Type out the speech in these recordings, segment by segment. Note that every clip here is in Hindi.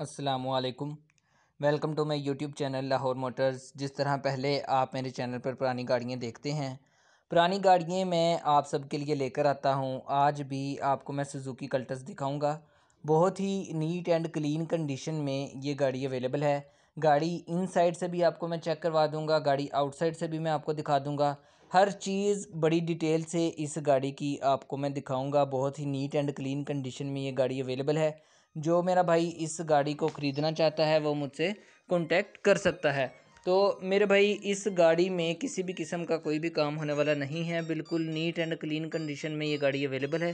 असलकुम welcome to my YouTube channel Lahore motors जिस तरह पहले आप मेरे चैनल पर पुरानी गाड़ियाँ देखते हैं पुरानी गाड़ियाँ मैं आप सबके लिए लेकर आता हूँ आज भी आपको मैं सुजुकी कल्टस दिखाऊंगा बहुत ही नीट एंड क्लीन कंडीशन में ये गाड़ी अवेलेबल है गाड़ी इन साइड से भी आपको मैं चेक करवा दूँगा गाड़ी आउटसाइड से भी मैं आपको दिखा दूँगा हर चीज़ बड़ी डिटेल से इस गाड़ी की आपको मैं दिखाऊँगा बहुत ही नीट एंड क्लीन कंडीशन में ये गाड़ी अवेलेबल है जो मेरा भाई इस गाड़ी को ख़रीदना चाहता है वो मुझसे कॉन्टैक्ट कर सकता है तो मेरे भाई इस गाड़ी में किसी भी किस्म का कोई भी काम होने वाला नहीं है बिल्कुल नीट एंड क्लीन कंडीशन में ये गाड़ी अवेलेबल है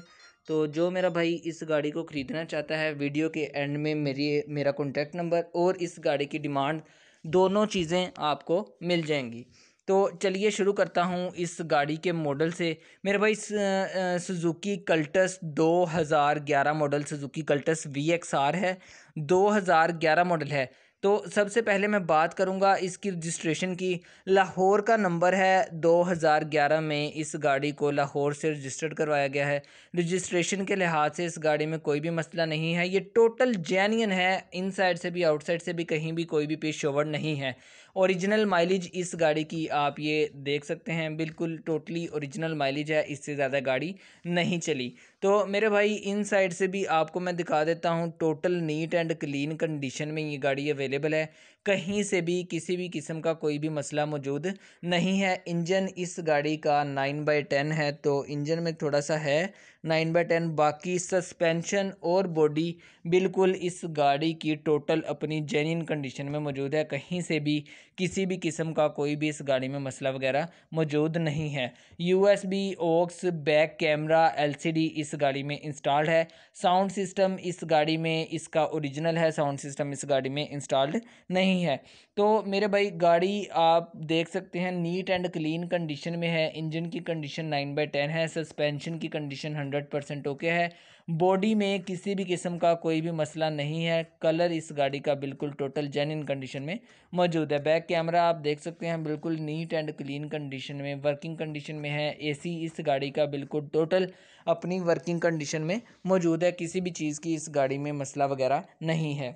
तो जो मेरा भाई इस गाड़ी को ख़रीदना चाहता है वीडियो के एंड में मेरी मेरा कॉन्टैक्ट नंबर और इस गाड़ी की डिमांड दोनों चीज़ें आपको मिल जाएंगी तो चलिए शुरू करता हूँ इस गाड़ी के मॉडल से मेरे भाई Suzuki Cultus 2011 model Suzuki Cultus V X R है 2011 मॉडल है तो सबसे पहले मैं बात करूँगा इसकी रजिस्ट्रेशन की लाहौर का नंबर है 2011 में इस गाड़ी को लाहौर से रजिस्टर्ड करवाया गया है रजिस्ट्रेशन के लिहाज से इस गाड़ी में कोई भी मसला नहीं है ये टोटल जेन्यन है इन साइड से भी आउटसाइड से भी कहीं भी कोई भी पेशोवर नहीं है ओरिजिनल माइलेज इस गाड़ी की आप ये देख सकते हैं बिल्कुल टोटली ओरिजिनल माइलेज है इससे ज़्यादा गाड़ी नहीं चली तो मेरे भाई इन साइड से भी आपको मैं दिखा देता हूँ total neat and clean condition में ये गाड़ी अवेलेबल अवेलेबल है कहीं से भी किसी भी किस्म का कोई भी मसला मौजूद नहीं है इंजन इस गाड़ी का नाइन बाई टेन है तो इंजन में थोड़ा सा है नाइन बाई टेन बाकी सस्पेंशन और बॉडी बिल्कुल इस गाड़ी की टोटल अपनी जेन्यन कंडीशन में मौजूद है कहीं से भी किसी भी किस्म का कोई भी इस गाड़ी में मसला वगैरह मौजूद नहीं है U S B aux back camera L C D इस गाड़ी में इंस्टॉल्ड है साउंड सिस्टम इस गाड़ी में इसका ओरिजिनल है साउंड सिस्टम इस गाड़ी में इंस्टॉल इंस्टॉल्ड नहीं है तो मेरे भाई गाड़ी आप देख सकते हैं नीट एंड क्लीन कंडीशन में है इंजन की कंडीशन नाइन बाई टेन है सस्पेंशन की कंडीशन हंड्रेड परसेंट ओके है बॉडी में किसी भी किस्म का कोई भी मसला नहीं है कलर इस गाड़ी का बिल्कुल टोटल जेन्यन कंडीशन में मौजूद है बैक कैमरा आप देख सकते हैं बिल्कुल नीट एंड क्लीन कंडीशन में वर्किंग कंडीशन में है ए इस गाड़ी का बिल्कुल टोटल अपनी वर्किंग कंडीशन में मौजूद है किसी भी चीज़ की इस गाड़ी में मसला वगैरह नहीं है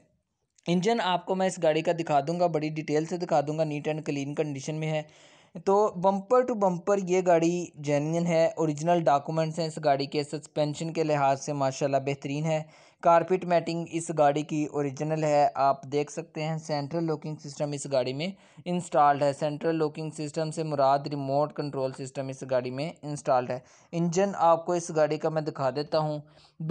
इंजन आपको मैं इस गाड़ी का दिखा दूंगा बड़ी डिटेल से दिखा दूंगा नीट एंड क्लीन कंडीशन में है तो बम्पर टू बम्पर ये गाड़ी जेन्यन है ओरिजिनल डॉक्यूमेंट्स हैं इस गाड़ी के सस्पेंशन के लिहाज से माशाल्लाह बेहतरीन है कारपेट मैटिंग इस गाड़ी की ओरिजिनल है आप देख सकते हैं सेंट्रल लॉकिंग सिस्टम इस गाड़ी में इंस्टॉल्ड है सेंट्रल लॉकिंग सिस्टम से मुराद रिमोट कंट्रोल सिस्टम इस गाड़ी में इंस्टॉल्ड है इंजन आपको इस गाड़ी का मैं दिखा देता हूँ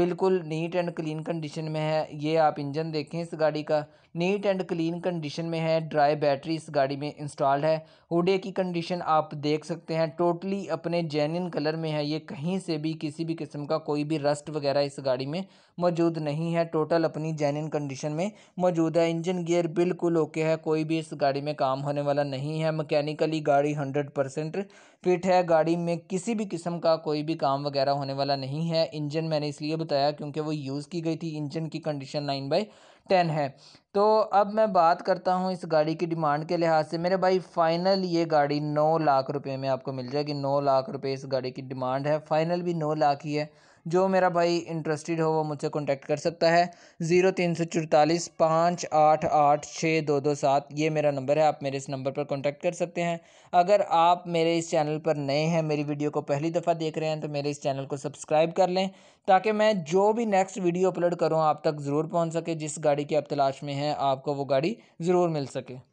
बिल्कुल नीट एंड क्लीन कंडीशन में है ये आप इंजन देखें इस गाड़ी का नीट एंड क्लीन कंडीशन में है ड्राई बैटरी इस गाड़ी में इंस्टॉल्ड है हुडे की कंडीशन आप देख सकते हैं टोटली अपने जेन्यन कलर में है ये कहीं से भी किसी भी किस्म का कोई भी रस्ट वगैरह इस गाड़ी में मौजूद नहीं है टोटल अपनी जेन्यन कंडीशन में मौजूद है इंजन गियर बिल्कुल ओके है कोई भी इस गाड़ी में काम होने वाला नहीं है मैकेनिकली गाड़ी हंड्रेड परसेंट फिट है गाड़ी में किसी भी किस्म का कोई भी काम वगैरह होने वाला नहीं है इंजन मैंने इसलिए बताया क्योंकि वो यूज़ की गई थी इंजन की कंडीशन नाइन बाई टेन है तो अब मैं बात करता हूँ इस गाड़ी की डिमांड के लिहाज से मेरे भाई फ़ाइनल ये गाड़ी नौ लाख रुपए में आपको मिल जाएगी नौ लाख रुपए इस गाड़ी की डिमांड है फ़ाइनल भी नौ लाख ही है जो मेरा भाई इंटरेस्टेड हो वो मुझसे कॉन्टैक्ट कर सकता है ज़ीरो तीन सौ चौतालीस पाँच आठ आठ छः दो दो सात ये मेरा नंबर है आप मेरे इस नंबर पर कांटेक्ट कर सकते हैं अगर आप मेरे इस चैनल पर नए हैं मेरी वीडियो को पहली दफ़ा देख रहे हैं तो मेरे इस चैनल को सब्सक्राइब कर लें ताकि मैं जो भी नेक्स्ट वीडियो अपलोड करूँ आप तक ज़रूर पहुँच सके जिस गाड़ी की आप तलाश में हैं आपको वो गाड़ी ज़रूर मिल सके